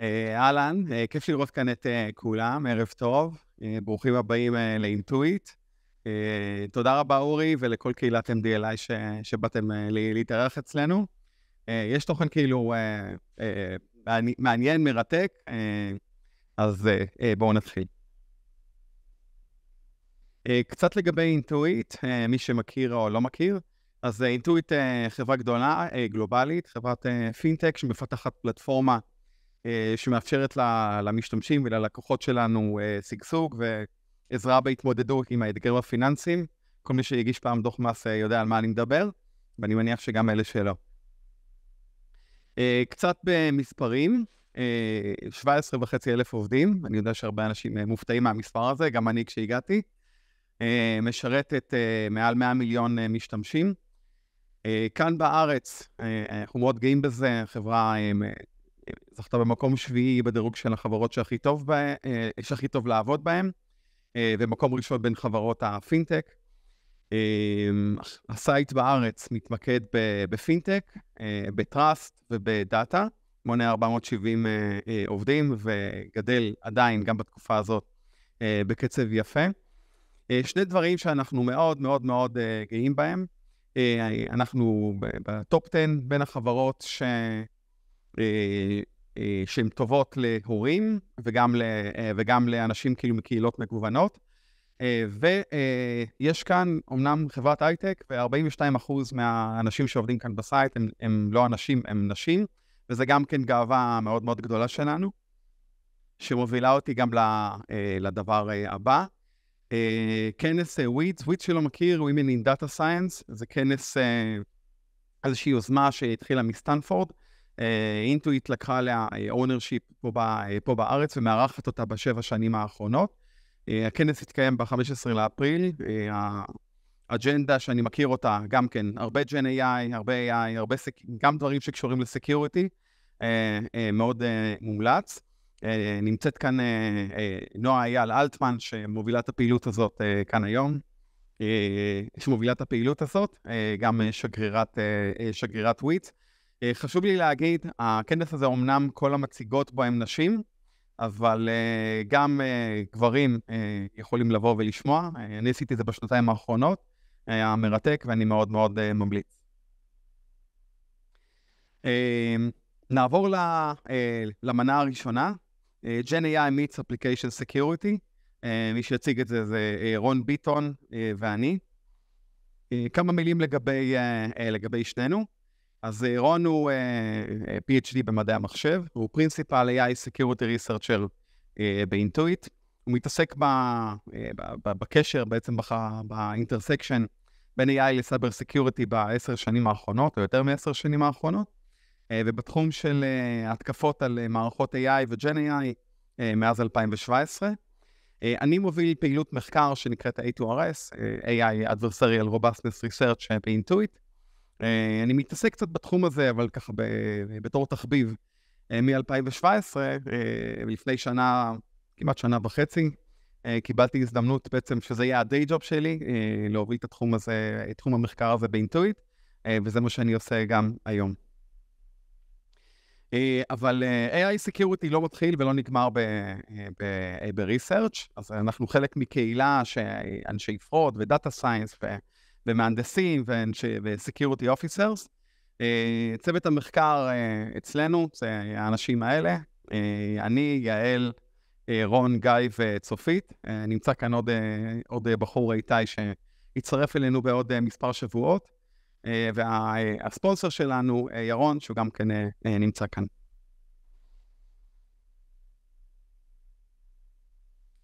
אה, אהלן, אה, כיף לראות כאן את אה, כולם, ערב טוב, ברוכים הבאים לאינטואיט. תודה רבה אורי ולכל קהילת MDLI שבאתם להתארח אצלנו. יש תוכן כאילו מעניין, מרתק, אז בואו נתחיל. קצת לגבי אינטואיט, מי שמכיר או לא מכיר, אז אינטואיט חברה גדולה, גלובלית, חברת פינטק שמפתחת פלטפורמה אה, שמאפשרת למשתמשים וללקוחות שלנו אה, שגשוג ועזרה בהתמודדות עם האתגרים הפיננסיים. כל מי שהגיש פעם דוח מס אה, יודע על מה אני מדבר, ואני מניח שגם אלה שלא. קצת במספרים, 17 וחצי אלף עובדים, אני יודע שהרבה אנשים מופתעים מהמספר הזה, גם אני כשהגעתי, משרתת מעל 100 מיליון משתמשים. כאן בארץ, אנחנו מאוד גאים בזה, חברה זכתה במקום שביעי בדירוג של החברות שהכי טוב, בה, אה, שהכי טוב לעבוד בהן, אה, ומקום ראשון בין חברות הפינטק. אה, הסייט בארץ מתמקד בפינטק, בטראסט ובדאטה, מונה 470 עובדים וגדל עדיין, גם בתקופה הזאת, בקצב יפה. שני דברים שאנחנו מאוד מאוד מאוד גאים בהם. אנחנו בטופ 10 בין החברות ש... אה, אה, שהן טובות להורים וגם, ל, אה, וגם לאנשים כאילו מקהילות מגוונות. ויש כאן אמנם חברת הייטק, ו-42% מהאנשים שעובדים כאן בסייט הם, הם לא אנשים, הם נשים, וזה גם כן גאווה מאוד מאוד גדולה שלנו, שמובילה אותי גם לדבר הבא. כנס ווידס, ווידס שלא מכיר, Women in Data Science, זה כנס, איזושהי יוזמה שהתחילה מסטנפורד. אינטואיט אה, לקחה עליה אונרשיפ אה, פה, אה, פה בארץ ומארחת אותה בשבע שנים האחרונות. הכנס התקיים ב-15 לאפריל, האג'נדה שאני מכיר אותה, גם כן, הרבה ג'ן AI, הרבה AI, הרבה סק... גם דברים שקשורים לסקיוריטי, מאוד מומלץ. נמצאת כאן נועה אייל אלטמן, שמובילה את הפעילות הזאת כאן היום, שמובילה את הפעילות הזאת, גם שגרירת, שגרירת וויט. אה, חשוב לי להגיד, הכנס הזה אומנם כל המציגות בו הם נשים, אבל אה, גם אה, גברים יכולים לבוא ולשמוע. אני עשיתי את זה בשנתיים האחרונות, היה מרתק ואני מאוד מאוד ממליץ. נעבור למנה הראשונה, Gen AI meets Application Security, מי שיציג את זה זה רון ביטון ואני. כמה מילים לגבי, לגבי שנינו. אז רון הוא uh, אה, אה, PhD במדעי המחשב, הוא פרינסיפל AI Security Researcher uh, באינטואיט. הוא מתעסק ב, uh, ב, ב, בקשר, בעצם באינטרסקשן בין AI לסייבר סקיוריטי בעשר שנים האחרונות, או יותר מעשר שנים האחרונות, uh, ובתחום של uh, התקפות על uh, מערכות AI ו-Gen AI מאז 2017. אני מוביל פעילות מחקר שנקראת A2RS, AI Adversarial Robustness Research באינטואיט. אה, אני מתעסק קצת בתחום הזה, אבל ככה בתור תחביב. אה, מ-2017, אה, לפני שנה, כמעט שנה וחצי, קיבלתי הזדמנות בעצם, שזה יהיה הדיי ג'וב שלי, להוביל את התחום הזה, את תחום המחקר הזה באינטואיט, וזה מה שאני עושה גם היום. אבל AI Security לא מתחיל ולא נגמר ב-research, אז אנחנו חלק מקהילה שאנשי פרוד ודאטה סיינס ומהנדסים ו-Security Officers. אה, צוות המחקר אה, אצלנו, זה האנשים האלה. אה, אני, יעל, רון, גיא וצופית. נמצא כאן עוד, עוד בחור איתי שיצטרף אלינו בעוד מספר שבועות. והספונסר שלנו, ירון, שהוא גם כן נמצא כאן.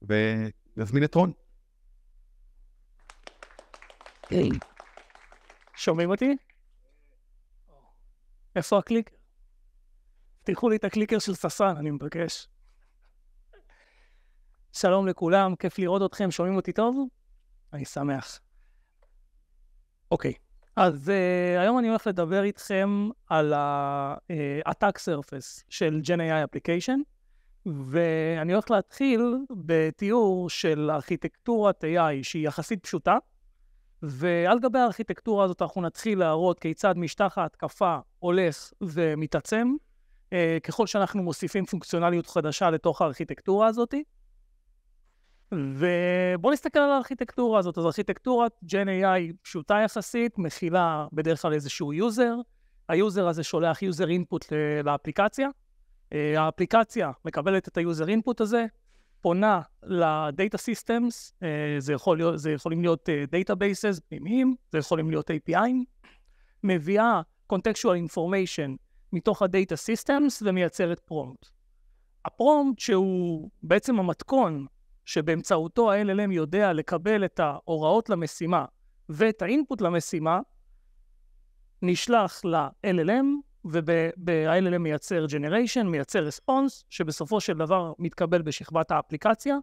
ונזמין את רון. שומעים אותי? איפה הקליק? תלכו לי את הקליקר של ססן, אני מבקש. שלום לכולם, כיף לראות אתכם, שומעים אותי טוב? אני שמח. אוקיי, אז uh, היום אני הולך לדבר איתכם על ה-Attack אה, Surface של GenAI Application, ואני הולך להתחיל בתיאור של ארכיטקטורת AI שהיא יחסית פשוטה, ועל גבי הארכיטקטורה הזאת אנחנו נתחיל להראות כיצד משטח ההתקפה הולך ומתעצם, אה, ככל שאנחנו מוסיפים פונקציונליות חדשה לתוך הארכיטקטורה הזאת. ובואו נסתכל על הארכיטקטורה הזאת. אז ארכיטקטורת GNAI היא פשוטה יחסית, מכילה בדרך כלל איזשהו יוזר, היוזר הזה שולח יוזר אינפוט לאפליקציה, אה, האפליקציה מקבלת את היוזר אינפוט הזה, פונה לדאטה סיסטמס, אה, זה, יכול להיות, זה יכולים להיות אה, דאטאבייסס פנימיים, זה יכולים להיות API'ים, מביאה contextual information מתוך הדאטה סיסטמס ומייצרת פרומפט. הפרומפט שהוא בעצם המתכון שבאמצעותו ה-LLM יודע לקבל את ההוראות למשימה ואת האינפוט למשימה, נשלח ל-LLM וב ilm מייצר Generation, מייצר Response, שבסופו של דבר מתקבל בשכבת האפליקציה,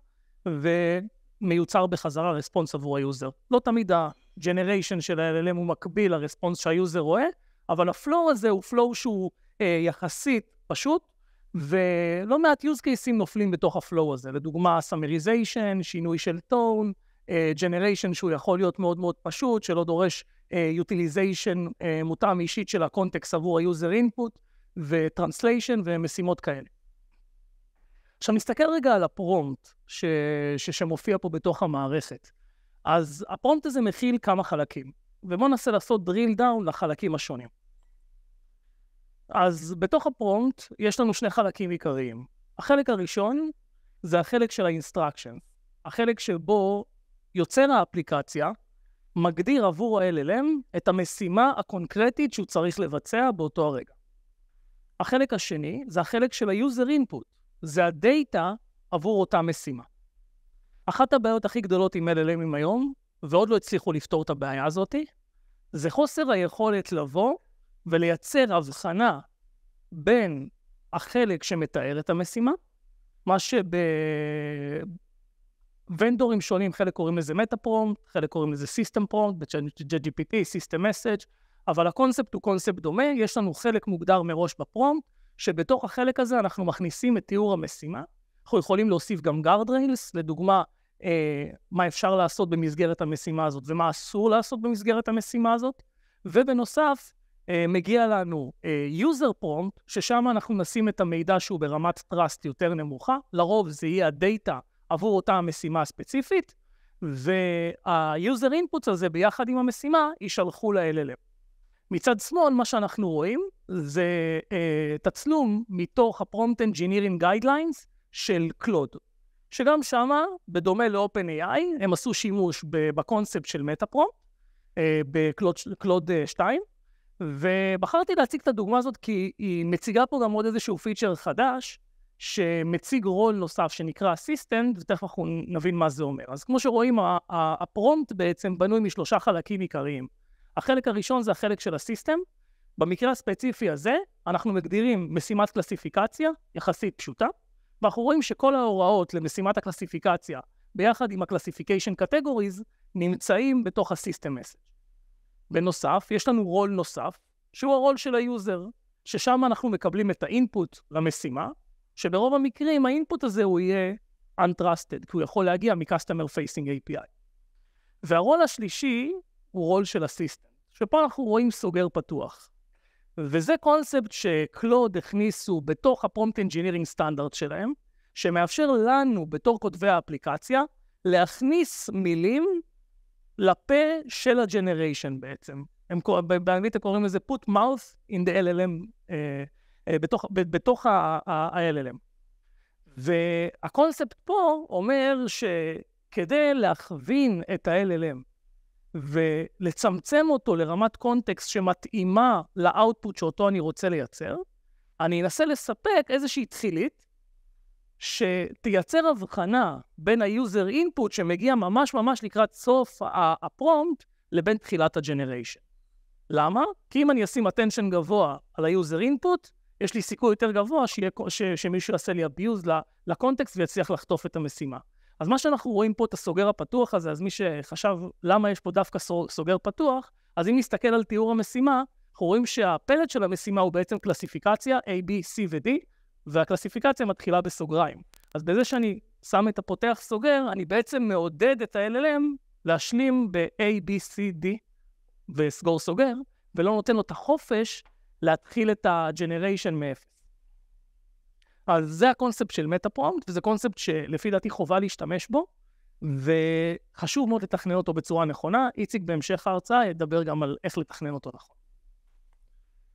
ומיוצר בחזרה Response עבור היוזר. לא תמיד ה-Generation של ה ilm הוא מקביל ל-Response שהיוזר רואה, אבל הפלואו הזה הוא פלואו שהוא אה, יחסית פשוט, ולא מעט use cases נופלים בתוך הפלואו הזה. לדוגמה, summarization, שינוי של tone, אה, Generation שהוא יכול להיות מאוד מאוד פשוט, שלא דורש אה, utilization אה, מותאם אישית של הקונטקסט עבור ה-user input ו-translation ומשימות כאלה. עכשיו נסתכל רגע על הפרומט ש... ש... שמופיע פה בתוך המערכת. אז הפרומט הזה מכיל כמה חלקים, ובואו ננסה לעשות drill down לחלקים השונים. אז בתוך הפרומט יש לנו שני חלקים עיקריים. החלק הראשון זה החלק של ה-instruction, החלק שבו יוצר האפליקציה מגדיר עבור ה-LLM את המשימה הקונקרטית שהוא צריך לבצע באותו הרגע. החלק השני זה החלק של ה-user input, זה הדאטה עבור אותה משימה. אחת הבעיות הכי גדולות עם LLMים היום, ועוד לא הצליחו לפתור את הבעיה הזאתי, זה חוסר היכולת לבוא ולייצר הבחנה בין החלק שמתאר את המשימה, מה שב... ונדורים שונים, חלק קוראים לזה מטה פרומט, חלק קוראים לזה סיסטם פרומט, ב-GPT, סיסטם מסאג', אבל הקונספט הוא קונספט דומה, יש לנו חלק מוגדר מראש בפרומט, שבתוך החלק הזה אנחנו מכניסים את תיאור המשימה. אנחנו יכולים להוסיף גם guardrails, לדוגמה, אה, מה אפשר לעשות במסגרת המשימה הזאת ומה אסור לעשות במסגרת המשימה הזאת. ובנוסף, אה, מגיע לנו אה, user prompt, ששם אנחנו נשים את המידע שהוא ברמת trust יותר נמוכה, לרוב זה יהיה הדאטה עבור אותה המשימה הספציפית, וה-user inputs הזה ביחד עם המשימה יישלחו ל-LLM. מצד שמאל, מה שאנחנו רואים זה אה, תצלום מתוך ה-Prompt Engineering Guidelines של קלוד, שגם שמה, בדומה ל-OpenAI, הם עשו שימוש בקונספט של מטה אה, בקלוד 2, אה, ובחרתי להציג את הדוגמה הזאת כי היא מציגה פה גם עוד איזשהו פיצ'ר חדש, שמציג רול נוסף שנקרא אסיסטנט, ותכף אנחנו נבין מה זה אומר. אז כמו שרואים, הפרומט בעצם בנוי משלושה חלקים עיקריים. החלק הראשון זה החלק של הסיסטם. במקרה הספציפי הזה, אנחנו מגדירים משימת קלסיפיקציה יחסית פשוטה, ואנחנו רואים שכל ההוראות למשימת הקלסיפיקציה ביחד עם ה-classification categories נמצאים בתוך ה-system message. בנוסף, יש לנו רול נוסף, שהוא הרול של היוזר, ששם אנחנו מקבלים את האינפוט למשימה, שברוב המקרים האינפוט הזה הוא יהיה untrusted, כי הוא יכול להגיע מ-customer facing API. והרול השלישי הוא רול של אסיסטנט, שפה אנחנו רואים סוגר פתוח. וזה קונספט שקלוד הכניסו בתוך הפרומפט אינג'ינירינג סטנדרט שלהם, שמאפשר לנו, בתור כותבי האפליקציה, להכניס מילים לפה של הג'נריישן בעצם. הם, באנגלית הם קוראים לזה put mouth in the LLM uh, אה, אה, בתוך, בתוך ה-LLM. והקונספט פה אומר שכדי להכווין את ה-LLM ולצמצם אותו לרמת קונטקסט שמתאימה לאאוטפוט שאותו אני רוצה לייצר, אני אנסה לספק איזושהי תחילית שתייצר הבחנה בין ה-user input שמגיע ממש ממש לקראת סוף הפרומפט לבין תחילת הג'נריישן. למה? כי אם אני אשים attention גבוה על ה-user input, יש לי סיכוי יותר גבוה שיה, ש, שמישהו יעשה לי אביוז לקונטקסט ויצליח לחטוף את המשימה. אז מה שאנחנו רואים פה, את הסוגר הפתוח הזה, אז מי שחשב למה יש פה דווקא סוגר פתוח, אז אם נסתכל על תיאור המשימה, אנחנו רואים שהפלט של המשימה הוא בעצם קלסיפיקציה A, B, C ו-D, והקלסיפיקציה מתחילה בסוגריים. אז בזה שאני שם את הפותח סוגר, אני בעצם מעודד את ה-LLM להשלים ב-A, B, C, D, וסגור סוגר, ולא נותן לו את החופש להתחיל את ה-generation מאפס. אז זה הקונספט של מטה וזה קונספט שלפי דעתי חובה להשתמש בו, וחשוב מאוד לתכנן אותו בצורה נכונה. איציק בהמשך ההרצאה ידבר גם על איך לתכנן אותו נכון.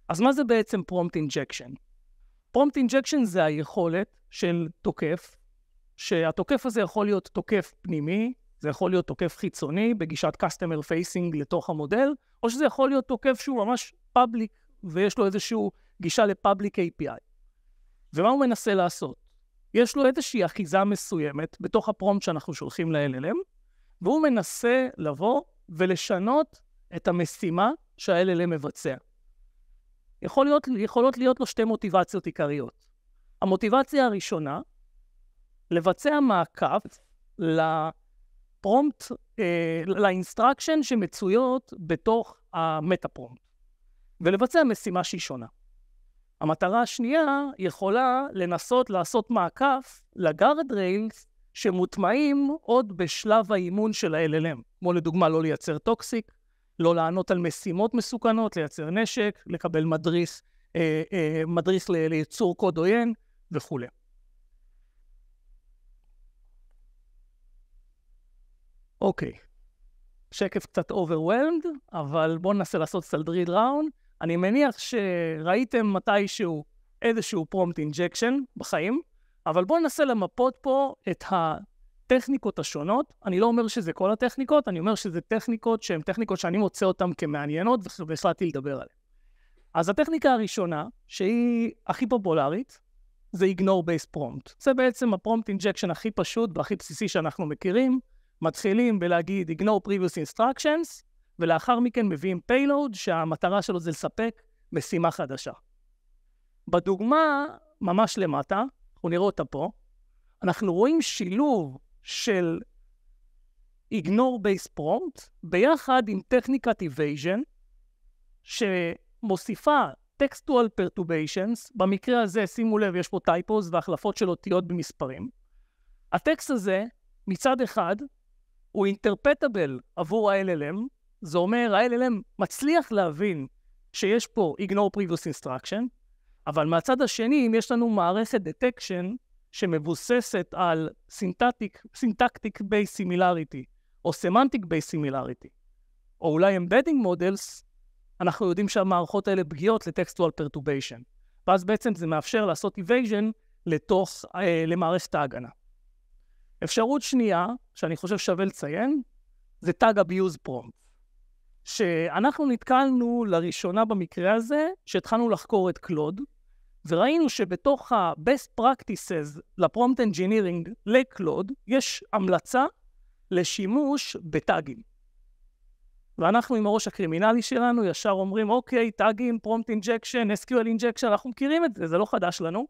אז מה זה בעצם פרומפט אינג'קשן? פרומפט אינג'קשן זה היכולת של תוקף, שהתוקף הזה יכול להיות תוקף פנימי, זה יכול להיות תוקף חיצוני בגישת customer facing לתוך המודל, או שזה יכול להיות תוקף שהוא ממש public ויש לו איזושהי גישה לפאבליק API. ומה הוא מנסה לעשות? יש לו איזושהי אחיזה מסוימת בתוך הפרומט שאנחנו שולחים ל-LLM, והוא מנסה לבוא ולשנות את המשימה שה-LLM מבצע. יכול להיות, יכולות להיות לו שתי מוטיבציות עיקריות. המוטיבציה הראשונה, לבצע מעקב לפרומט, אה, לאינסטרקשן שמצויות בתוך המטה פרומט. ולבצע משימה שהיא שונה. המטרה השנייה יכולה לנסות לעשות מעקף לגארד ריילס שמוטמעים עוד בשלב האימון של ה-LLM, כמו לדוגמה לא לייצר טוקסיק, לא לענות על משימות מסוכנות, לייצר נשק, לקבל מדריס, אה, אה, מדריך לייצור קוד עוין וכולי. אוקיי, שקף קצת overwhelmed, אבל בואו ננסה לעשות סלדריד ראונד. אני מניח שראיתם מתישהו איזשהו פרומפט אינג'קשן בחיים, אבל בואו ננסה למפות פה את הטכניקות השונות. אני לא אומר שזה כל הטכניקות, אני אומר שזה טכניקות שהן טכניקות שאני מוצא אותן כמעניינות והחלטתי לדבר עליהן. אז הטכניקה הראשונה, שהיא הכי פופולרית, זה Ignore Base Prompt. זה בעצם הפרומפט אינג'קשן הכי פשוט והכי בסיסי שאנחנו מכירים. מתחילים בלהגיד Ignore Previous Instructions, ולאחר מכן מביאים פיילוד שהמטרה שלו זה לספק משימה חדשה. בדוגמה ממש למטה, אנחנו נראה אותה פה, אנחנו רואים שילוב של Ignore Base Prompt ביחד עם טכניקת Evasion, שמוסיפה Textual Perturbations, במקרה הזה, שימו לב, יש פה טייפוס והחלפות של אותיות במספרים. הטקסט הזה, מצד אחד, הוא אינטרפטבל עבור ה-LLM, זה אומר, ה-LLM מצליח להבין שיש פה ignore previous instruction, אבל מהצד השני, אם יש לנו מערכת detection שמבוססת על Syntactic, syntactic בייס Similarity או Semantic בייס Similarity, או אולי Embedding Models, אנחנו יודעים שהמערכות האלה פגיעות לטקסטואל פרטוביישן. ואז בעצם זה מאפשר לעשות evasion לתוך, אה, למערכת ההגנה. אפשרות שנייה, שאני חושב שווה לציין, זה tag abuse prompt. שאנחנו נתקלנו לראשונה במקרה הזה, שהתחלנו לחקור את קלוד, וראינו שבתוך ה-Best Practices לפרומט אנג'ינירינג לקלוד, יש המלצה לשימוש בטאגים. ואנחנו עם הראש הקרימינלי שלנו ישר אומרים, אוקיי, טאגים, פרומט אינג'קשן, SQL אינג'קשן, אנחנו מכירים את זה, זה לא חדש לנו.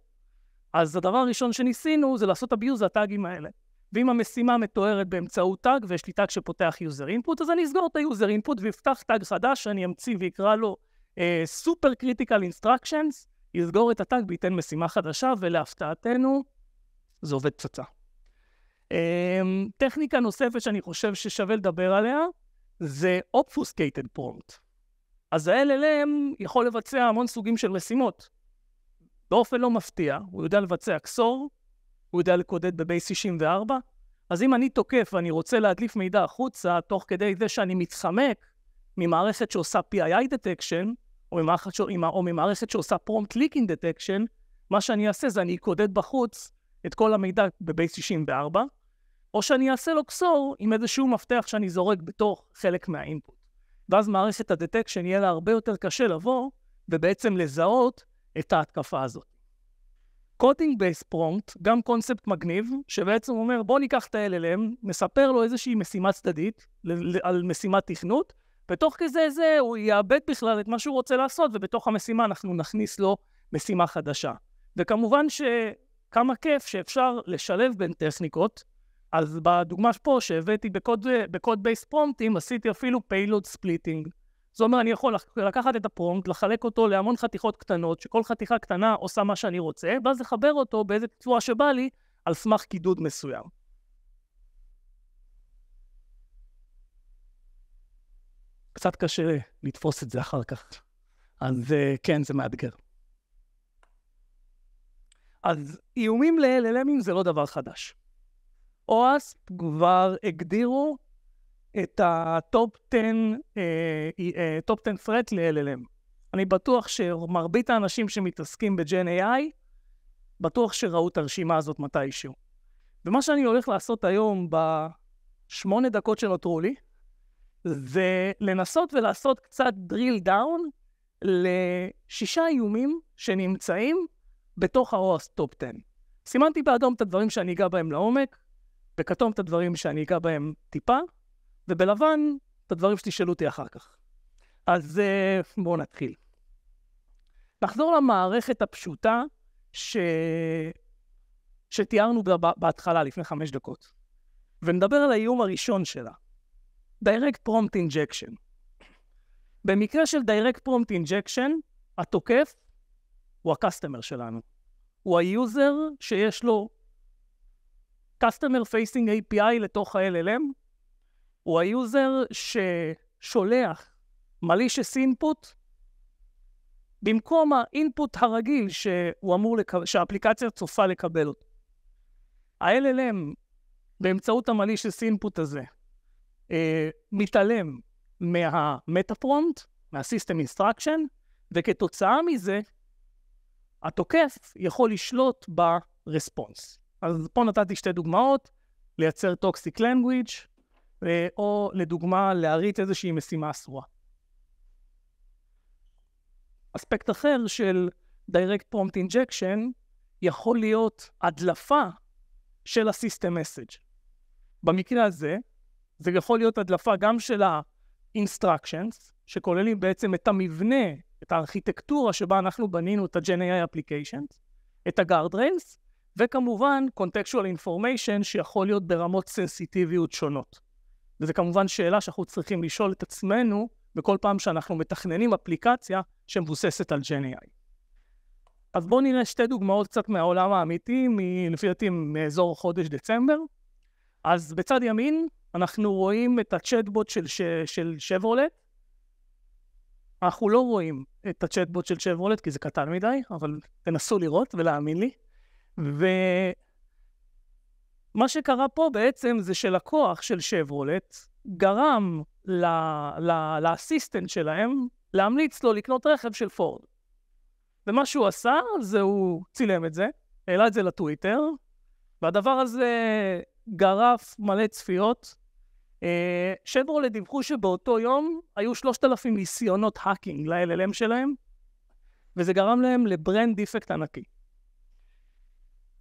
אז הדבר הראשון שניסינו זה לעשות abuse לטאגים האלה. ואם המשימה מתוארת באמצעות טאג, ויש לי טאג שפותח יוזר אינפוט, אז אני אסגור את היוזר אינפוט ואפתח טאג חדש שאני אמציא ואקרא לו סופר קריטיקל אינסטרקשנס, יסגור את הטאג וייתן משימה חדשה, ולהפתעתנו, זה עובד פצצה. Um, טכניקה נוספת שאני חושב ששווה לדבר עליה, זה obfuscated prompt. אז ה-LLM יכול לבצע המון סוגים של משימות. באופן לא מפתיע, הוא יודע לבצע XOR, הוא יודע לקודד בבייס 64, אז אם אני תוקף ואני רוצה להדליף מידע החוצה, תוך כדי זה שאני מתחמק ממערכת שעושה PII detection, או ממערכת, ש... או ממערכת שעושה prompt leaking detection, מה שאני אעשה זה אני אקודד בחוץ את כל המידע בבייס 64, או שאני אעשה לו קסור עם איזשהו מפתח שאני זורק בתוך חלק מהאינפוט. ואז מערכת הדטקשן יהיה לה הרבה יותר קשה לבוא ובעצם לזהות את ההתקפה הזאת. קודינג בייס פרומפט, גם קונספט מגניב, שבעצם אומר בוא ניקח את ה-LLM, נספר לו איזושהי משימה צדדית על משימת תכנות, ותוך כזה זה הוא יאבד בכלל את מה שהוא רוצה לעשות, ובתוך המשימה אנחנו נכניס לו משימה חדשה. וכמובן שכמה כיף שאפשר לשלב בין טכניקות, אז בדוגמה פה שהבאתי בקוד, בייס פרונטים, עשיתי אפילו פיילוד ספליטינג. זה אומר, אני יכול לקחת את הפרומפט, לחלק אותו להמון חתיכות קטנות, שכל חתיכה קטנה עושה מה שאני רוצה, ואז לחבר אותו באיזה תצורה שבא לי, על סמך קידוד מסוים. קצת קשה לתפוס את זה אחר כך. אז אה, כן, זה מאתגר. אז איומים ל-LLMים זה לא דבר חדש. OASP כבר הגדירו את הטופ 10, אה, אה, טופ 10 threat ל-LLM. אני בטוח שמרבית האנשים שמתעסקים ב AI, בטוח שראו את הרשימה הזאת מתישהו. ומה שאני הולך לעשות היום בשמונה דקות שנותרו לי, זה לנסות ולעשות קצת drill down לשישה איומים שנמצאים בתוך ה-OAS Top 10. סימנתי באדום את הדברים שאני אגע בהם לעומק, בכתום את הדברים שאני אגע בהם טיפה, ובלבן, את הדברים שתשאלו אותי אחר כך. אז אה, בואו נתחיל. נחזור למערכת הפשוטה ש... שתיארנו בהתחלה, לפני חמש דקות, ונדבר על האיום הראשון שלה, direct prompt injection. במקרה של direct prompt injection, התוקף הוא הקסטמר שלנו. הוא היוזר שיש לו customer facing API לתוך ה-LLM, הוא היוזר ששולח malicious input במקום האינפוט הרגיל שהוא אמור לקב... שהאפליקציה צופה לקבל אותו. ה-LLM, באמצעות ה-malicious input הזה, אה, מתעלם מה-meta-prompt, מה-system instruction, וכתוצאה מזה, התוקף יכול לשלוט ב-response. אז פה נתתי שתי דוגמאות, לייצר toxic language, אה, או לדוגמה להריץ איזושהי משימה אסורה. אספקט אחר של direct prompt injection יכול להיות הדלפה של ה-system message. במקרה הזה, זה יכול להיות הדלפה גם של ה-instructions, שכוללים בעצם את המבנה, את הארכיטקטורה שבה אנחנו בנינו את ה-GenAI applications, את ה-guardrails, וכמובן contextual information שיכול להיות ברמות סנסיטיביות שונות. וזו כמובן שאלה שאנחנו צריכים לשאול את עצמנו בכל פעם שאנחנו מתכננים אפליקציה שמבוססת על GNI. אז בואו נראה שתי דוגמאות קצת מהעולם האמיתי, לפי דעתי מאזור חודש דצמבר. אז בצד ימין אנחנו רואים את הצ'טבוט של, ש... של שברולט. אנחנו לא רואים את הצ'טבוט של שברולט כי זה קטן מדי, אבל תנסו לראות ולהאמין לי. ו... מה שקרה פה בעצם זה שלקוח של שברולט גרם לאסיסטנט שלהם להמליץ לו לקנות רכב של פורד. ומה שהוא עשה זה הוא צילם את זה, העלה את זה לטוויטר, והדבר הזה גרף מלא צפיות. אה, שברולט דיווחו שבאותו יום היו 3,000 ניסיונות האקינג ל-LLM שלהם, וזה גרם להם לברנד דיפקט ענקי.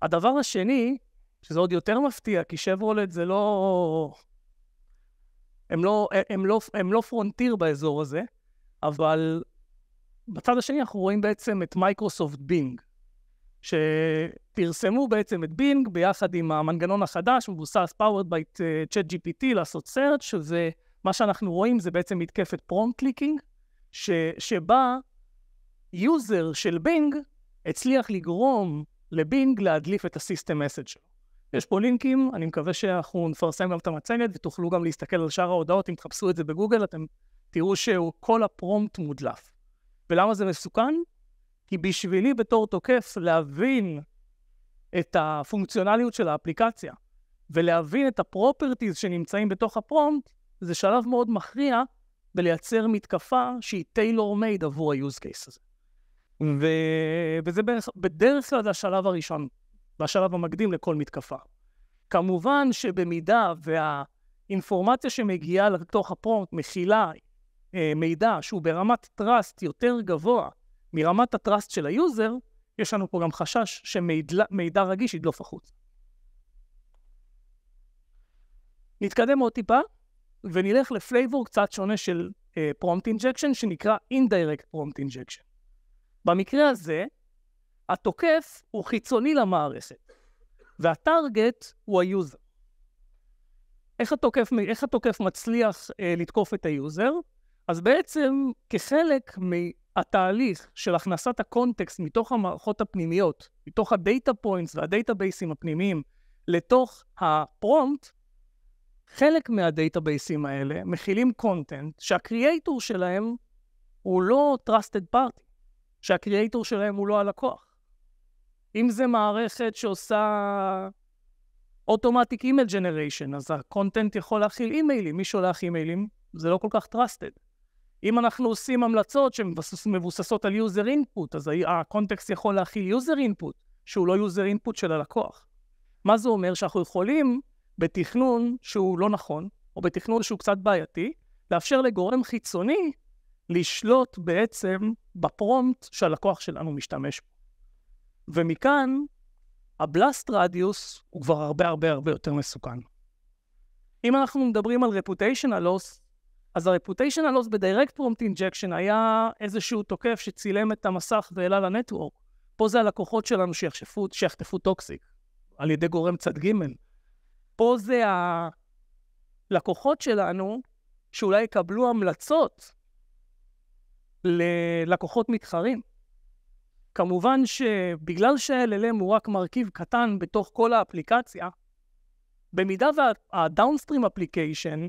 הדבר השני שזה עוד יותר מפתיע, כי שברולט זה לא... הם לא, הם, לא, הם לא פרונטיר באזור הזה, אבל בצד השני אנחנו רואים בעצם את מייקרוסופט בינג, שפרסמו בעצם את בינג ביחד עם המנגנון החדש, מבוסס Powered by uh, ChatGPT לעשות search, מה שאנחנו רואים זה בעצם מתקפת פרונט קליקינג, שבה יוזר של בינג הצליח לגרום לבינג להדליף את הסיסטם מסד שלו. יש פה לינקים, אני מקווה שאנחנו נפרסם גם את המצגת ותוכלו גם להסתכל על שאר ההודעות, אם תחפשו את זה בגוגל אתם תראו שכל הפרומט מודלף. ולמה זה מסוכן? כי בשבילי בתור תוקף להבין את הפונקציונליות של האפליקציה ולהבין את הפרופרטיז שנמצאים בתוך הפרומט, זה שלב מאוד מכריע בלייצר מתקפה שהיא טיילור מייד עבור ה-use case הזה. ו... וזה בדרך כלל זה השלב הראשון. בשלב המקדים לכל מתקפה. כמובן שבמידה והאינפורמציה שמגיעה לתוך הפרומפט מכילה אה, מידע שהוא ברמת טראסט יותר גבוה מרמת הטראסט של היוזר, יש לנו פה גם חשש שמידע רגיש ידלוף החוץ. נתקדם עוד טיפה ונלך לפלייבור קצת שונה של פרומפט אה, אינג'קשן שנקרא אינדירקט פרומפט אינג'קשן. במקרה הזה, התוקף הוא חיצוני למערכת, והטארגט הוא היוזר. איך התוקף, איך התוקף מצליח אה, לתקוף את היוזר? אז בעצם כחלק מהתהליך של הכנסת הקונטקסט מתוך המערכות הפנימיות, מתוך הדאטה פוינטס והדאטאבייסים הפנימיים לתוך הפרומט, חלק מהדאטאבייסים האלה מכילים קונטנט שהקריאייטור שלהם הוא לא trusted party, שהקריאייטור שלהם הוא לא הלקוח. אם זה מערכת שעושה אוטומטיק אימייל ג'נריישן, אז הקונטנט יכול להכיל אימיילים. מי שולח אימיילים? זה לא כל כך trusted. אם אנחנו עושים המלצות שמבוססות על יוזר אינפוט, אז הקונטקסט יכול להכיל יוזר אינפוט, שהוא לא יוזר אינפוט של הלקוח. מה זה אומר? שאנחנו יכולים בתכנון שהוא לא נכון, או בתכנון שהוא קצת בעייתי, לאפשר לגורם חיצוני לשלוט בעצם בפרומט שהלקוח שלנו משתמש בו. ומכאן, הבלאסט רדיוס הוא כבר הרבה הרבה הרבה יותר מסוכן. אם אנחנו מדברים על רפוטיישנל לוס, אז הרפוטיישנל לוס בדיירקט פרומט אינג'קשן היה איזשהו תוקף שצילם את המסך והעלה לנטוורק. פה זה הלקוחות שלנו שיחשפו, שיחטפו טוקסיק על ידי גורם צד ג'. פה זה הלקוחות שלנו שאולי יקבלו המלצות ללקוחות מתחרים. כמובן שבגלל ש-LLM הוא רק מרכיב קטן בתוך כל האפליקציה, במידה וה-Downstream Application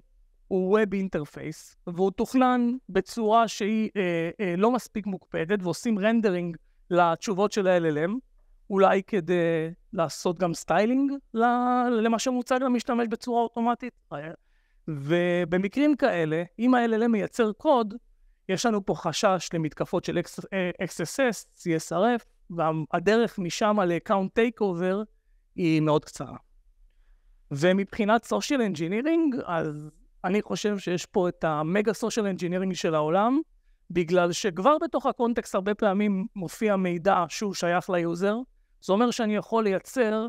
הוא Web Interface, והוא תוכנן בצורה שהיא אה, אה, לא מספיק מוקפדת, ועושים רנדרינג לתשובות של ה-LLM, אולי כדי לעשות גם סטיילינג למה שמוצג למשתמש בצורה אוטומטית. אה, ובמקרים כאלה, אם ה-LLM מייצר קוד, יש לנו פה חשש למתקפות של XSS, CSRF, והדרך משם ל-account takeover היא מאוד קצרה. ומבחינת social engineering, אז אני חושב שיש פה את המגה social engineering של העולם, בגלל שכבר בתוך הקונטקסט הרבה פעמים מופיע מידע שהוא שייך ליוזר. זה אומר שאני יכול לייצר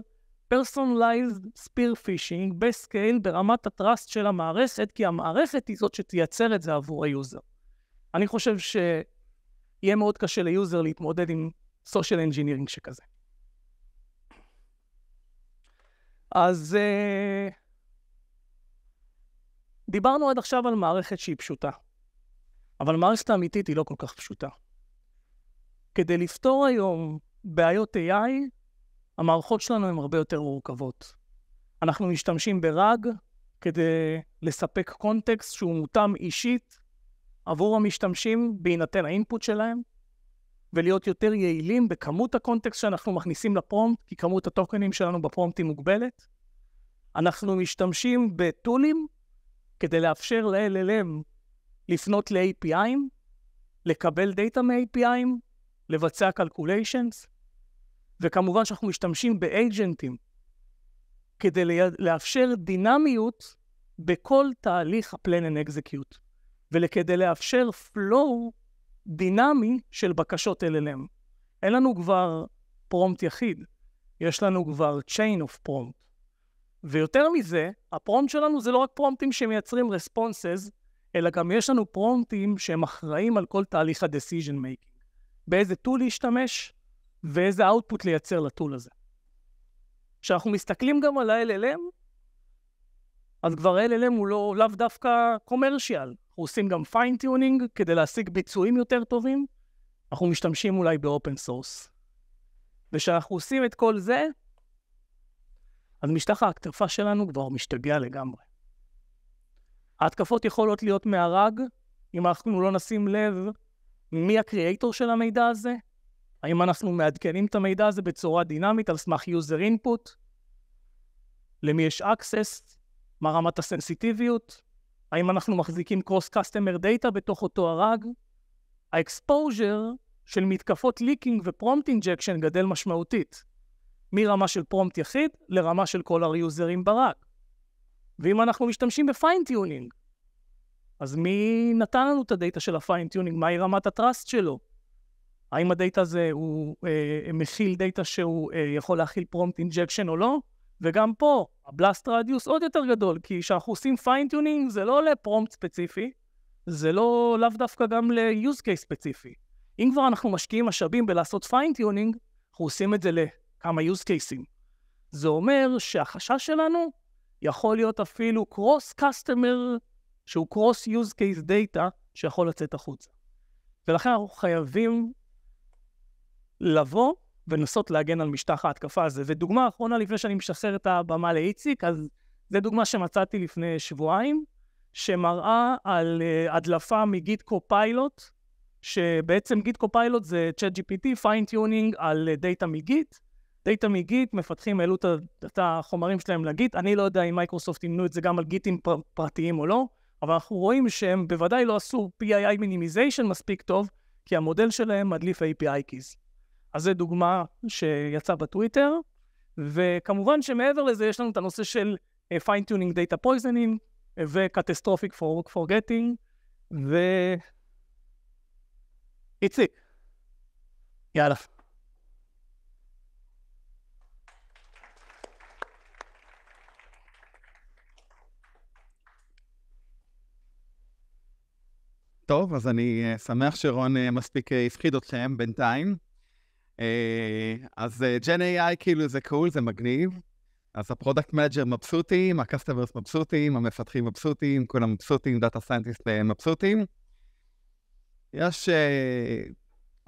personalized spear phishing בסקייל ברמת הטראסט של המערכת, כי המערכת היא זאת שתייצר את זה עבור היוזר. אני חושב שיהיה מאוד קשה ליוזר להתמודד עם סושיאל אנג'ינירינג שכזה. אז uh, דיברנו עד עכשיו על מערכת שהיא פשוטה, אבל מערכת האמיתית היא לא כל כך פשוטה. כדי לפתור היום בעיות AI, המערכות שלנו הן הרבה יותר מורכבות. אנחנו משתמשים בראג כדי לספק קונטקסט שהוא מותאם אישית עבור המשתמשים בהינתן האינפוט שלהם, ולהיות יותר יעילים בכמות הקונטקסט שאנחנו מכניסים לפרומפט, כי כמות הטוקנים שלנו בפרומפט היא מוגבלת. אנחנו משתמשים בטולים כדי לאפשר ל-LLM לפנות ל-API'ים, לקבל דאטה מ-API'ים, לבצע קלקוליישנס, וכמובן שאנחנו משתמשים באג'נטים כדי לאפשר דינמיות בכל תהליך ה-Plan and Execute. וכדי לאפשר flow דינמי של בקשות LLM. אין לנו כבר פרומט יחיד, יש לנו כבר chain of prompt. ויותר מזה, הפרומט שלנו זה לא רק פרומטים שמייצרים responses, אלא גם יש לנו פרומטים שהם אחראים על כל תהליך ה-decision making. באיזה tool להשתמש ואיזה output לייצר לטול הזה. כשאנחנו מסתכלים גם על ה-LLM, אז כבר ה-LLM הוא לא, לאו דווקא commercial, אנחנו עושים גם פיינטיונינג כדי להשיג ביצועים יותר טובים, אנחנו משתמשים אולי באופן סורס. וכשאנחנו עושים את כל זה, אז משטח ההקטפה שלנו כבר משתגע לגמרי. ההתקפות יכולות להיות מארג, אם אנחנו לא נשים לב מי הקריאייטור של המידע הזה, האם אנחנו מעדכנים את המידע הזה בצורה דינמית על סמך user input, למי יש access, מה רמת הסנסיטיביות, האם אנחנו מחזיקים cross-customer data בתוך אותו הרג? האקספוז'ר של מתקפות ליקינג ופרומט אינג'קשן גדל משמעותית, מרמה של פרומט יחיד לרמה של כל הריוזרים ברק. ואם אנחנו משתמשים בפיינטיונינג, אז מי נתן לנו את הדאטה של הפיינטיונינג? מהי רמת הטראסט שלו? האם הדאטה הזה הוא אה, מכיל דאטה שהוא אה, יכול להכיל פרומט אינג'קשן או לא? וגם פה הבלאסט רדיוס עוד יותר גדול, כי כשאנחנו עושים פיינטיונינג זה לא לפרומפט ספציפי, זה לא לאו דווקא גם ל-use case ספציפי. אם כבר אנחנו משקיעים משאבים בלעשות פיינטיונינג, אנחנו עושים את זה לכמה use cases. זה אומר שהחשש שלנו יכול להיות אפילו cross customer, שהוא cross use case data שיכול לצאת החוצה. ולכן אנחנו חייבים לבוא ולנסות להגן על משטח ההתקפה הזה. ודוגמה אחרונה, לפני שאני משחרר את הבמה לאיציק, אז זו דוגמה שמצאתי לפני שבועיים, שמראה על uh, הדלפה אה, מגיט קופיילוט, שבעצם גיט קופיילוט זה צ'אט GPT, פיינטיונינג על דאטה מגיט. דאטה מגיט, מפתחים העלו את החומרים שלהם לגיט, אני לא יודע אם מייקרוסופט ימנו את זה גם על גיטים פר, פרטיים או לא, אבל אנחנו רואים שהם בוודאי לא עשו PII מינימיזיישן מספיק טוב, כי המודל שלהם מדליף API keys. אז זו דוגמה שיצאה בטוויטר, וכמובן שמעבר לזה יש לנו את הנושא של פיינטיונינג דאטה פויזנינג וקטסטרופיק פור catastrophic for forgetting, ו... איציק, יאללה. טוב, אז אני אה, שמח שרון אה, מספיק אה, הפחיד אתכם בינתיים. אה, אז ג'ן uh, AI כאילו זה קול, זה מגניב. אז הפרודקט מנג'ר מבסוטים, הקסטוברס מבסוטים, המפתחים מבסוטים, כולם מבסוטים, דאטה סיינטיסט מבסוטים. יש uh,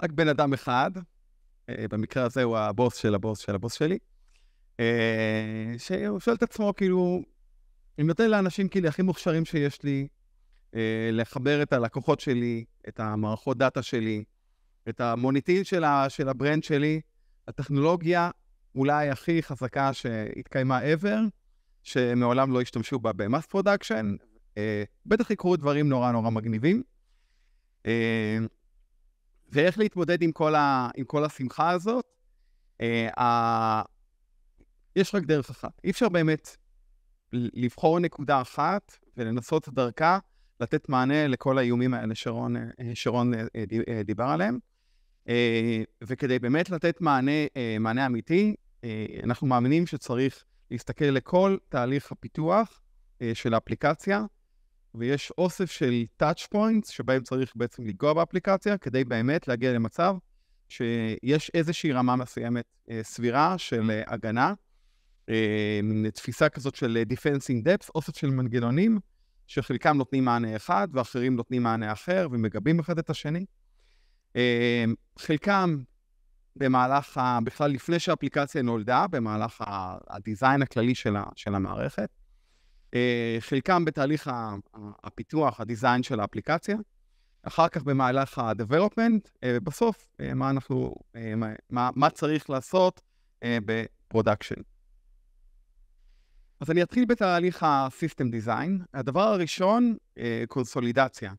רק בן אדם אחד, uh, במקרה הזה הוא הבוס של הבוס של הבוס שלי, uh, שהוא שואל את עצמו כאילו, אני נותן לאנשים כאילו הכי מוכשרים שיש לי, uh, לחבר את הלקוחות שלי, את המערכות דאטה שלי, את המוניטין של, ה, של הברנד שלי, הטכנולוגיה אולי הכי חזקה שהתקיימה ever, שמעולם לא השתמשו בה במס פרודקשן, אה, בטח יקרו דברים נורא נורא מגניבים. אה, ואיך להתמודד עם כל, ה, עם כל השמחה הזאת? אה, ה, יש רק דרך אחת. אי אפשר באמת לבחור נקודה אחת ולנסות דרכה לתת מענה לכל האיומים האלה שרון, אה, שרון אה, אה, דיבר עליהם. אה, וכדי באמת לתת מענה, אה, מענה אמיתי, אה, אנחנו מאמינים שצריך להסתכל לכל תהליך הפיתוח של האפליקציה, ויש אוסף של touch points שבהם צריך בעצם לנגוע באפליקציה, כדי באמת להגיע למצב שיש איזושהי רמה מסוימת סבירה של הגנה, תפיסה כזאת של Defense in Depth, אוסף של מנגנונים, שחלקם נותנים מענה אחד ואחרים נותנים מענה אחר ומגבים אחד את השני. אה, חלקם במהלך, ה... בכלל לפני שהאפליקציה נולדה, במהלך ה... הדיזיין הכללי של, ה... של המערכת, אה, חלקם בתהליך ה... הפיתוח, הדיזיין של האפליקציה, אחר כך במהלך ה-development, ובסוף, אה, מה אנחנו, מה, מה צריך לעשות ב-Production. אז אני אתחיל בתהליך ה-System Design. הדבר הראשון, קונסולידציה.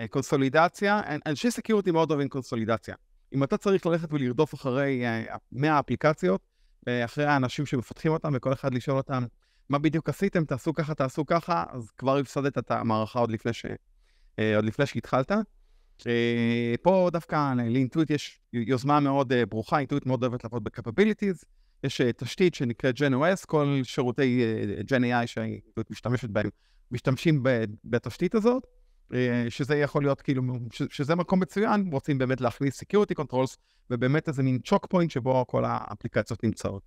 אה, קונסולידציה, אנשי סקיורטי מאוד אוהבים קונסולידציה. אם אתה צריך ללכת ולרדוף אחרי 100 אה, אפליקציות, אה, אחרי האנשים שמפתחים אותם, וכל אחד לשאול אותם, מה בדיוק עשיתם, תעשו ככה, תעשו ככה, אז כבר הפסדת את המערכה עוד לפני, ש... עוד לפני שהתחלת. פה דווקא לאינטואיט יש יוזמה מאוד ברוכה, אינטואיט מאוד אוהבת לעבוד ב-capabilities, יש תשתית שנקראת GenOS, כל שירותי GenAI שהאינטואיט משתמשת בהם, משתמשים בתשתית הזאת. אה, שזה יכול להיות כאילו, שזה מקום מצוין, רוצים באמת להכניס security controls, ובאמת איזה מין צ'וק פוינט שבו כל האפליקציות נמצאות.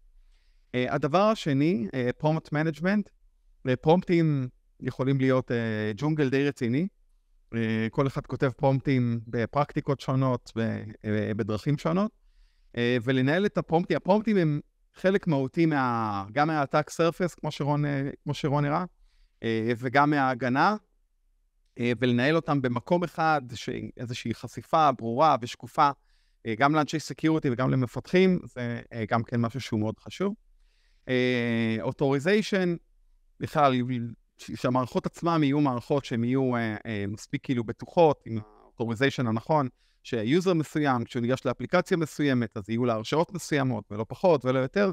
אה, הדבר השני, אה, prompt management, פרומפטים יכולים להיות ג'ונגל די רציני, כל אחד כותב פרומפטים בפרקטיקות שונות, בדרכים שונות, ולנהל את הפרומפטים, הפרומפטים הם חלק מהותי מה, גם מה סרפס, כמו שרון, כמו שרון הראה, וגם מההגנה, אה, ולנהל אותם במקום אחד, איזושהי חשיפה ברורה ושקופה, אה, גם לאנשי סקיורטי וגם למפתחים, זה אה, גם כן משהו שהוא מאוד חשוב. אוטוריזיישן, בכלל, שהמערכות עצמן יהיו מערכות שהן יהיו מספיק כאילו בטוחות, עם האוטוריזיישן הנכון, שיוזר מסוים, כשהוא ניגש לאפליקציה מסוימת, אז יהיו לה הרשאות מסוימות, ולא פחות ולא יותר,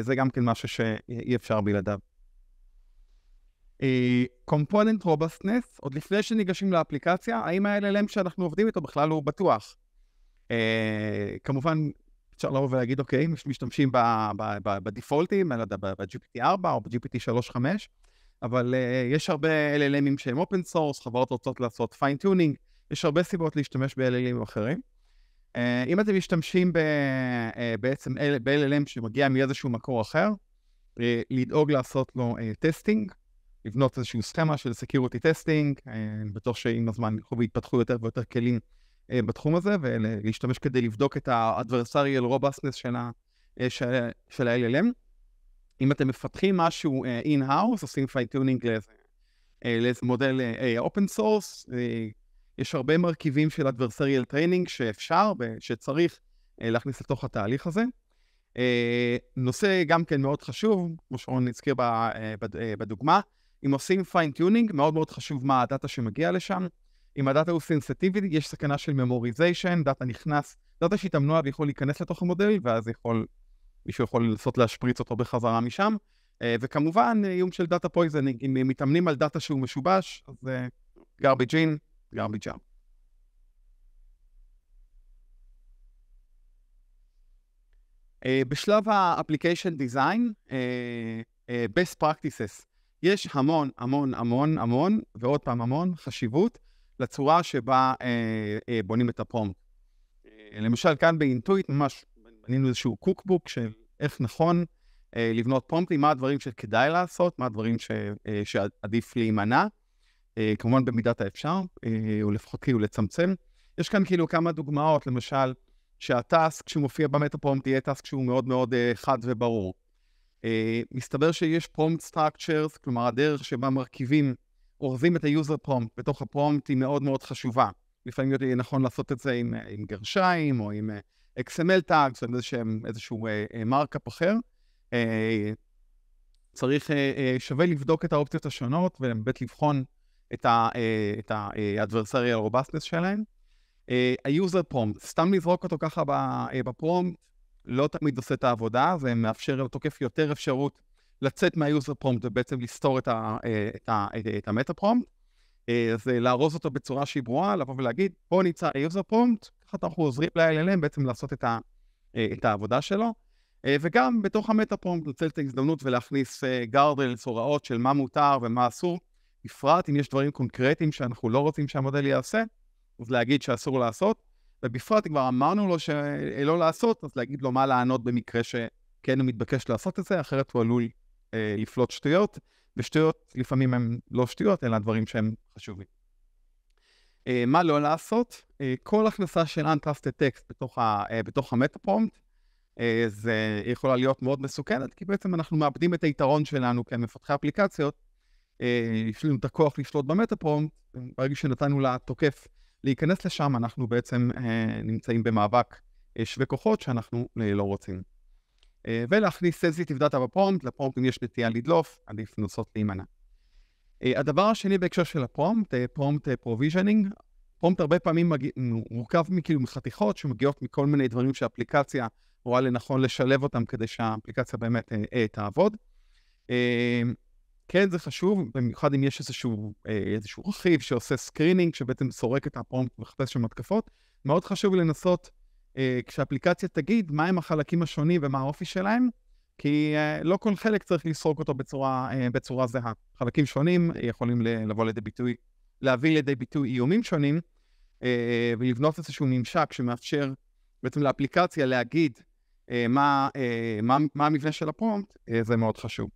זה גם כן משהו שאי אפשר בלעדיו. אה, component Robustness, עוד לפני שניגשים לאפליקציה, האם ה-LLM שאנחנו עובדים איתו בכלל הוא בטוח? אה, כמובן, אפשר לבוא ולהגיד, אוקיי, משתמשים בדפולטים, אני לא יודע, ב-GPT 4 או ב-GPT 3.5, אבל אה, יש הרבה LLMים שהם אופן סורס, חברות רוצות לעשות פיינטיונינג, יש הרבה סיבות להשתמש ב-LLMים אחרים. אם אתם משתמשים בעצם ב-LLM שמגיע מאיזשהו מקור אחר, לדאוג לעשות לו טסטינג, לבנות איזושהי סכמה של סקיורטי טסטינג, אני בטוח שעם הזמן ילכו ויתפתחו יותר ויותר כלים אה, בתחום הזה, ולהשתמש כדי לבדוק את ה-adversarial robustness של, ה, אה, של, של ה-LLM. אם אתם מפתחים משהו אה, in-house, עושים פייטיונינג לאיזה, לאיזה מודל open source, יש הרבה מרכיבים של adversarial training שאפשר ושצריך להכניס לתוך התהליך הזה. נושא גם כן מאוד חשוב, כמו שרון הזכיר בדוגמה, אם עושים פיינטיונינג, מאוד מאוד חשוב מה הדאטה שמגיע לשם. אם הדאטה הוא סנסיטיבי, יש סכנה של ממוריזיישן, דאטה נכנס, דאטה שהתאמנו עליו יכול להיכנס לתוך המודל, ואז יכול, מישהו יכול לנסות להשפריץ אותו בחזרה משם. אה, וכמובן, אה, איום של דאטה פויזנינג, אם מתאמנים על דאטה שהוא משובש, אז אה, garbage in, garbage out. בשלב ה-application design, best practices יש המון, המון, המון, המון, ועוד פעם המון, חשיבות לצורה שבה אה, אה, בונים את הפרומפט. אה, למשל, כאן באינטואיט ממש בנינו איזשהו קוקבוק של איך נכון אה, לבנות פרומפטים, מה הדברים שכדאי לעשות, מה הדברים ש, אה, שעדיף להימנע, אה, כמובן במידת האפשר, אה, או לפחות כאילו לצמצם. יש כאן כאילו כמה דוגמאות, למשל, שהטאסק שמופיע במטה פרומפט יהיה טאסק שהוא מאוד מאוד אה, חד וברור. אה, מסתבר שיש פרומט סטרקצ'רס, כלומר הדרך שבה מרכיבים, אורזים את היוזר פרומט בתוך הפרומט היא מאוד מאוד חשובה. לפעמים יהיה נכון לעשות את זה עם, אה, עם גרשיים או עם אה, XML tags או עם איזשהו מרקאפ אחר. צריך, שווה לבדוק את האופציות השונות ובאמת לבחון את האדברסרי הרובסטנס שלהם. היוזר פרומט, סתם לזרוק אותו ככה בפרומט, לא תמיד עושה את העבודה, זה מאפשר לתוקף יותר אפשרות לצאת מהיוזר פרומט ובעצם לסתור את, ה, אה, את, ה, את, את המטה פרומט. אה, אז אה, לארוז אותו בצורה שהיא ברורה, לבוא ולהגיד, פה נמצא היוזר פרומט, ככה אנחנו עוזרים ל-LLM בעצם לעשות את, ה, את העבודה שלו. וגם בתוך המטה פרומט, לנצל את ההזדמנות ולהכניס גארדרלס, הוראות של מה מותר ומה אסור, בפרט אם יש דברים קונקרטיים שאנחנו לא רוצים שהמודל יעשה, אז להגיד שאסור לעשות. ובפרט כבר אמרנו לו שלא אה, לעשות, אז להגיד לו מה לענות במקרה שכן הוא מתבקש לעשות את זה, אחרת הוא עלול אה, לפלוט שטויות, ושטויות לפעמים הן לא שטויות, אלא דברים שהם חשובים. אה, מה לא לעשות? אה, כל הכנסה של Untrusted Text בתוך, ה, אה, בתוך המטה-פרומט, אה, זה יכולה להיות מאוד מסוכנת, כי בעצם אנחנו מאבדים את היתרון שלנו כמפתחי אפליקציות, אה, יש לנו את הכוח לשלוט במטה-פרומט, ברגע שנתנו לתוקף להיכנס לשם, אנחנו בעצם אה, נמצאים במאבק אה, שווה כוחות שאנחנו אה, לא רוצים. ולהכניס סנסיטיב דאטה בפרומפט, לפרומפט אם יש נטייה לדלוף, עדיף לנסות להימנע. הדבר השני בהקשר של הפרומפט, פרומפט פרוויז'נינג, פרומפט הרבה פעמים מגיע, מורכב מכאילו מחתיכות שמגיעות מכל מיני דברים שהאפליקציה רואה לנכון לשלב אותם כדי שהאפליקציה באמת אה, אה, תעבוד. אה, כן, זה חשוב, במיוחד אם יש איזשהו, אה, איזשהו רכיב שעושה סקרינינג, שבעצם סורק את הפרומפט ומחפש שם התקפות. מאוד חשוב לנסות, אה, כשהאפליקציה תגיד מהם החלקים השונים ומה האופי שלהם, כי אה, לא כל חלק צריך לסרוק אותו בצורה, אה, בצורה זהה. חלקים שונים אה, יכולים לבוא לידי ביטוי, להביא לידי ביטוי איומים שונים, אה, ולבנות איזשהו ממשק שמאפשר בעצם לאפליקציה להגיד אה, מה, אה, מה, מה המבנה של הפרומפט, אה, זה מאוד חשוב.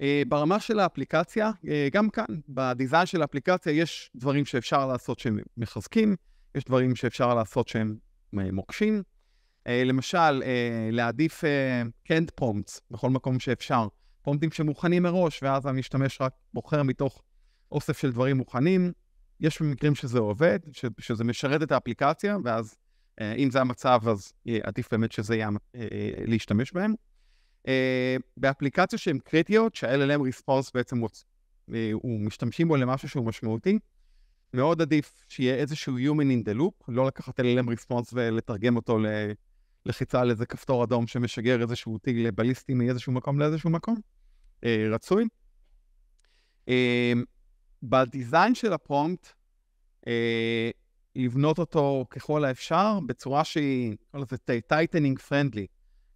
אה, ברמה של האפליקציה, אה, גם כאן, בדיזיין של האפליקציה יש דברים שאפשר לעשות שהם מחזקים, יש דברים שאפשר לעשות שהם אה, מוקשים. למשל, להעדיף קנד פרומפטס בכל מקום שאפשר, פרומפטים שמוכנים מראש, ואז המשתמש רק בוחר מתוך אוסף של דברים מוכנים. יש מקרים שזה עובד, ש- שזה משרת את האפליקציה, ואז אם זה המצב, אז עדיף באמת שזה יהיה להשתמש בהם. אה, באפליקציות שהן קריטיות, שה-LLM response בעצם אה, הוא משתמשים בו למשהו שהוא משמעותי, מאוד עדיף שיהיה איזשהו human in the loop, לא לקחת LLM response ולתרגם אותו ללחיצה על איזה כפתור אדום שמשגר איזשהו טיל בליסטי מאיזשהו מקום לאיזשהו מקום, אה, רצוי. בדיזיין של הפרומפט, לבנות אותו ככל האפשר בצורה שהיא, נקרא לזה טייטנינג פרנדלי.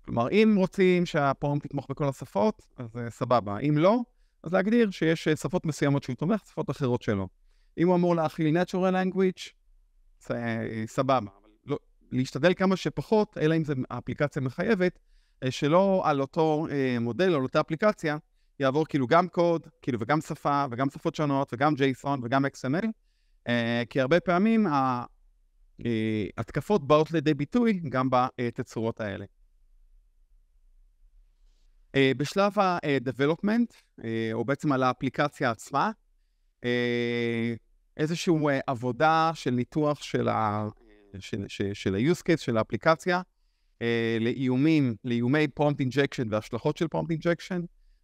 כלומר, אם רוצים שהפורום תתמוך בכל השפות, אז uh, סבבה. אם לא, אז להגדיר שיש אה, שפות מסוימות שהוא תומך, שפות אחרות שלא. אם הוא אמור להכיל Natural Language, uh, סבבה. לא, להשתדל כמה שפחות, אלא אם זה האפליקציה מחייבת, uh, שלא על אותו uh, מודל, על אותה אפליקציה, יעבור כאילו גם קוד, כאילו וגם שפה, וגם שפות שונות, וגם JSON וגם XML, uh, כי הרבה פעמים ההתקפות באות לידי ביטוי גם בתצורות האלה. אה, בשלב ה-Development, אה, או בעצם על האפליקציה עצמה, אה, איזושהי עבודה של ניתוח של ה... של, של, של ה-use case של האפליקציה, אה, לאיומים, לאיומי פרומפט אינג'קשן והשלכות של פרומפט אינג'קשן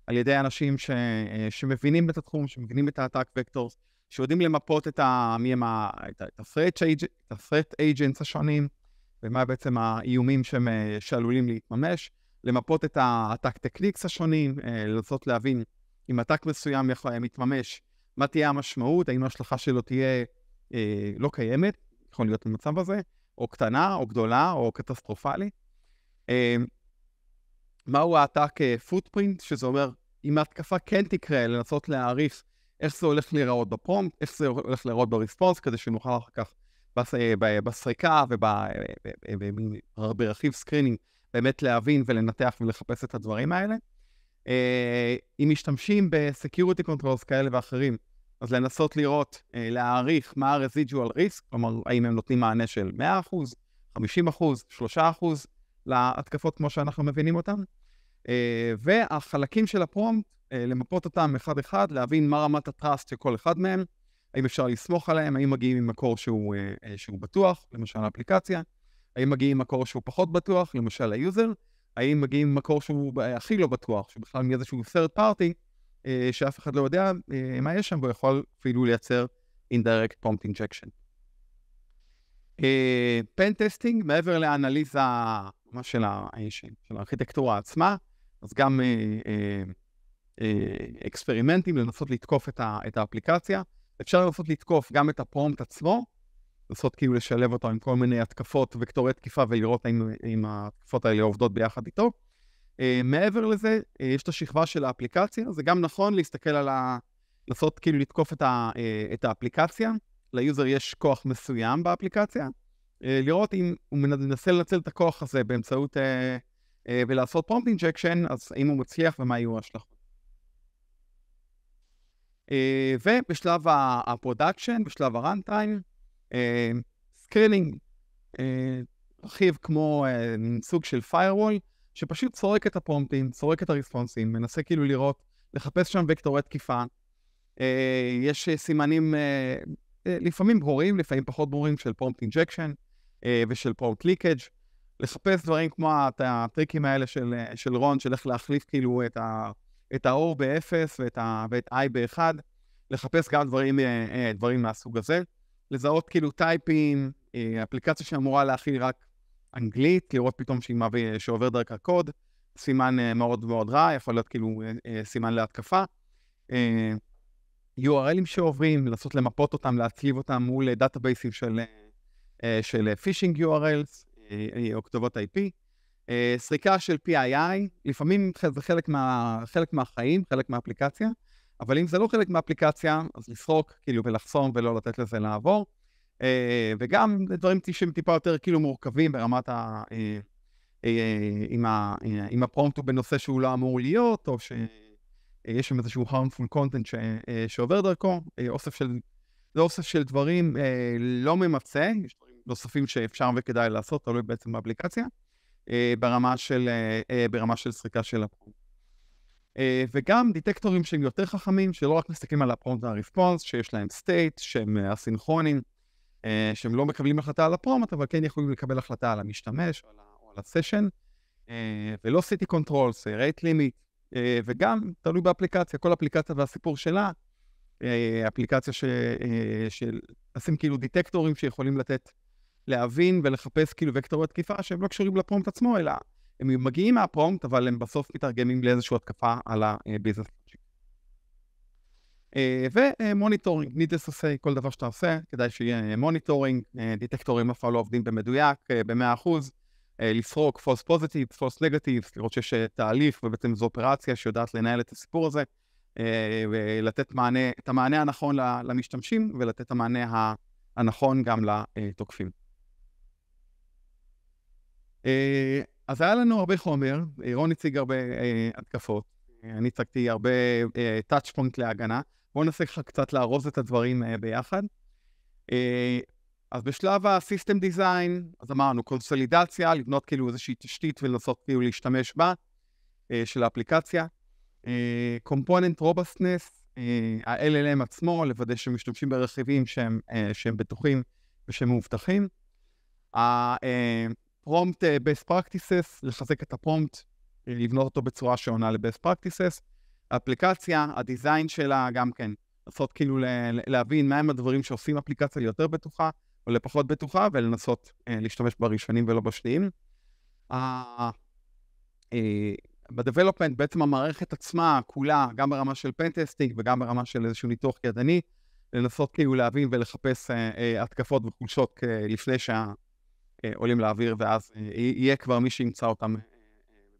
על ידי אנשים ש, אה, שמבינים את התחום, שמבינים את ה-attack vectors, שיודעים למפות את ה... מי הם ה... את ה-threat agents השונים, ומה בעצם האיומים שהם, שעלולים להתממש. למפות את הטקטקליקס השונים, לנסות להבין אם הטק מסוים יכול היה מתממש, מה תהיה המשמעות, האם ההשלכה שלו תהיה אה, לא קיימת, יכול להיות במצב הזה, או קטנה, או גדולה, או קטסטרופלי. אה, מהו העתק פוטפרינט, שזה אומר, אם ההתקפה כן תקרה, לנסות להעריף איך זה הולך להיראות בפרומפט, איך זה הולך להיראות בריספונס, כדי שנוכל אחר כך בסריקה וברכיב סקרינינג באמת להבין ולנתח ולחפש את הדברים האלה. Uh, אם משתמשים בסקיוריטי קונטרולס כאלה ואחרים, אז לנסות לראות, uh, להעריך מה ה-residual risk, כלומר, האם הם נותנים מענה של 100%, 50%, 3% להתקפות כמו שאנחנו מבינים אותן. Uh, והחלקים של הפרומפט, למפות אותם אחד-אחד, להבין מה רמת הטראסט של כל אחד מהם, האם אפשר לסמוך עליהם, האם מגיעים ממקור שהוא, uh, שהוא בטוח, למשל אפליקציה. האם מגיעים ממקור שהוא פחות בטוח, למשל היוזר, האם מגיעים ממקור שהוא הכי לא בטוח, שבכלל בכלל מאיזשהו third party, אה, שאף אחד לא יודע אה, מה יש שם, והוא יכול אפילו לייצר indirect prompt injection. פן אה, טסטינג, מעבר לאנליזה של, של הארכיטקטורה עצמה, אז גם אקספרימנטים לנסות לתקוף את האפליקציה. אפשר לנסות לתקוף גם את הפרומט עצמו, לנסות כאילו לשלב אותו עם כל מיני התקפות, וקטורי תקיפה, ולראות אם, אם ההתקפות האלה עובדות ביחד איתו. Uh, מעבר לזה, uh, יש את השכבה של האפליקציה, זה גם נכון להסתכל על ה... לנסות כאילו לתקוף את, ה... uh, את האפליקציה, ליוזר יש כוח מסוים באפליקציה, uh, לראות אם הוא מנסה לנצל את הכוח הזה באמצעות... Uh, uh, ולעשות פרומפט אינג'קשן, אז האם הוא מצליח ומה יהיו ההשלכות. Uh, ובשלב הפרודקשן, בשלב הראנטיים, סקרינינג, אה, רכיב כמו אה, סוג של firewall, שפשוט צורק את הפרומפטים, צורק את הריספונסים, מנסה כאילו לראות, לחפש שם וקטורי תקיפה. אה, יש סימנים לפעמים ברורים, לפעמים פחות ברורים של פרומפט אינג'קשן ושל פרומפט ליקאג'. לחפש דברים כמו את הטריקים האלה של, של רון, של איך להחליף כאילו את, ה, את ה-O באפס ואת, ה, i ב-1, לחפש גם דברים, דברים מהסוג הזה. לזהות כאילו טייפים, אה, אפליקציה שאמורה להכיל רק אנגלית, לראות פתאום שהיא מביא, שעובר דרך הקוד, סימן אה, מאוד מאוד רע, יכול להיות כאילו אה, סימן להתקפה. URLים שעוברים, לנסות למפות אותם, להצליב אותם מול דאטאבייסים של, של פישינג URLs או כתובות IP. סריקה של PII, לפעמים זה חלק, מה, חלק מהחיים, חלק מהאפליקציה. אבל אם זה לא חלק מהאפליקציה, אז לסרוק כאילו ולחסום ולא לתת לזה לעבור. אה, וגם דברים שהם טיפה יותר כאילו מורכבים ברמת ה... אה, אה, עם, ה... אה, עם הפרומפט הוא בנושא שהוא לא אמור להיות, או שיש שם איזשהו harmful content ש... שעובר דרכו, אוסף של... זה אוסף של דברים לא ממצה, יש דברים נוספים שאפשר וכדאי לעשות, תלוי בעצם באפליקציה, ברמה של, ברמה של סריקה של הפרומפט. אה, וגם דיטקטורים שהם יותר חכמים, שלא רק מסתכלים על הפרומט והריספונס, שיש להם סטייט, שהם אה, אסינכרונים, אה, שהם לא מקבלים החלטה על הפרומט, אבל כן יכולים לקבל החלטה על המשתמש או על הסשן, ולא סיטי קונטרולס, רייט לימיט, וגם תלוי באפליקציה, כל אפליקציה והסיפור שלה, אפליקציה ש... של... עושים כאילו דיטקטורים שיכולים לתת, להבין ולחפש כאילו וקטורי תקיפה שהם לא קשורים לפרומט עצמו, אלא הם מגיעים מהפרומפט, אבל הם בסוף מתרגמים לאיזושהי התקפה על הביזנס. אה, ומוניטורינג, need to say, כל דבר שאתה עושה, כדאי שיהיה מוניטורינג, אה, דיטקטורים אף פעם לא עובדים במדויק, אה, ב-100%, לסרוק false positive, false negative, לראות שיש תהליך ובעצם זו אופרציה שיודעת לנהל את הסיפור הזה, ולתת מענה, את המענה הנכון למשתמשים, ולתת את המענה הנכון גם לתוקפים. אז היה לנו הרבה חומר, אה, רון הציג הרבה אה, התקפות, אה, אני הצגתי הרבה אה, touch point להגנה. בואו ננסה לך קצת לארוז את הדברים אה, ביחד. אה, אז בשלב ה-System Design, אז אמרנו קונסולידציה, לבנות כאילו איזושהי תשתית ולנסות כאילו להשתמש בה אה, של האפליקציה. Component Robustness, ה-LLM עצמו, לוודא שמשתמשים ברכיבים שהם, שהם בטוחים ושהם מאובטחים. prompt אה, best practices, לחזק את הפרומט, אה, לבנות אותו בצורה שעונה ל פרקטיסס. אפליקציה, הדיזיין שלה גם כן, לנסות כאילו להבין מהם הדברים שעושים אפליקציה ליותר בטוחה או לפחות בטוחה, ולנסות אה, להשתמש בראשונים ולא בשניים. בדבלופמנט בעצם המערכת עצמה כולה, גם ברמה של פנטסטינג וגם ברמה של איזשהו ניתוח ידני, לנסות כאילו להבין ולחפש אה, אה, התקפות וחולשות אה, לפני שה, אה, עולים לאוויר, ואז אה, יהיה כבר מי שימצא אותם אה,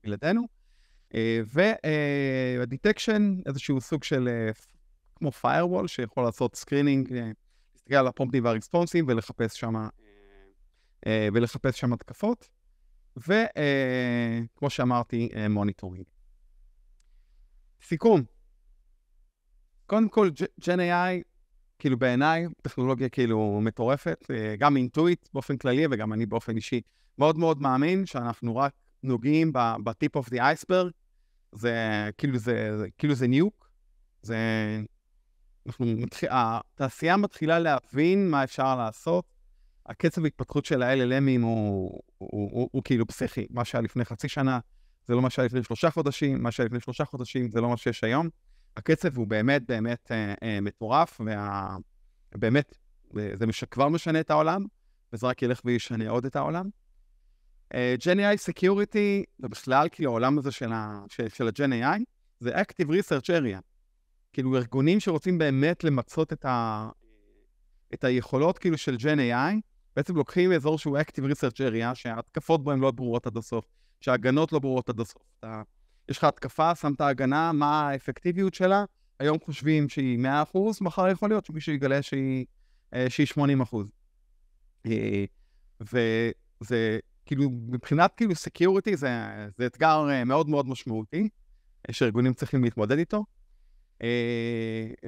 בלעדינו. ודיטקשן, איזשהו סוג של כמו firewall, שיכול לעשות סקרינינג, להסתכל על הפרומפטים והרספונסים ולחפש שם ולחפש שם התקפות. וכמו שאמרתי, מוניטורינג. סיכום, קודם כל, GenAI כאילו בעיניי, טכנולוגיה כאילו מטורפת, אה, גם אינטואיט באופן כללי וגם אני באופן אישי. מאוד מאוד מאמין שאנחנו רק נוגעים בטיפ אוף די אייסברג, זה כאילו זה, כאילו זה ניוק, זה... אנחנו מתחיל, התעשייה מתחילה להבין מה אפשר לעשות, הקצב ההתפתחות של ה-LLMים הוא, הוא, הוא, הוא, הוא כאילו פסיכי. מה שהיה לפני חצי שנה זה לא מה שהיה לפני שלושה חודשים, מה שהיה לפני שלושה חודשים זה לא מה שיש היום. הקצב הוא באמת באמת אה, אה, מטורף, ובאמת, אה, זה מש... כבר משנה את העולם, וזה רק ילך וישנה עוד את העולם. Gen AI Security, ובכלל כאילו העולם הזה של ה-Gen AI, זה Active Research Area. כאילו ארגונים שרוצים באמת למצות את, ה... את היכולות כאילו של Gen AI, בעצם לוקחים אזור שהוא Active Research Area, שההתקפות בו הן לא ברורות עד הסוף, שההגנות לא ברורות עד הסוף. אתה... יש לך התקפה, שמת הגנה, מה האפקטיביות שלה, היום חושבים שהיא 100%, מחר יכול להיות שמישהו יגלה שהיא, אה, שהיא 80%. אה, וזה כאילו, מבחינת כאילו סקיוריטי זה, זה אתגר אה, מאוד מאוד משמעותי, שארגונים צריכים להתמודד איתו.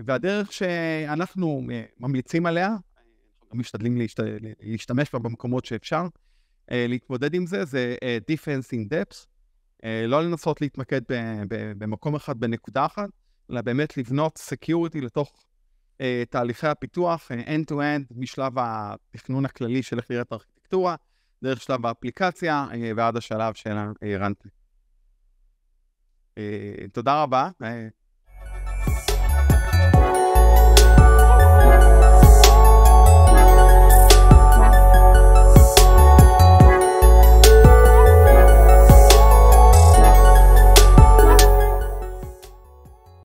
והדרך שאנחנו ממליצים עליה, אנחנו משתדלים להשת... להשתמש בה במקומות שאפשר, להתמודד עם זה, זה Defense in Depth. אה, לא לנסות להתמקד במקום אחד, בנקודה אחת, אלא באמת לבנות סקיוריטי לתוך אה, תהליכי הפיתוח, אה, end-to-end, משלב התכנון הכללי של איך נראית הארכיטקטורה, דרך שלב האפליקציה ועד השלב של ה-runtime. תודה רבה.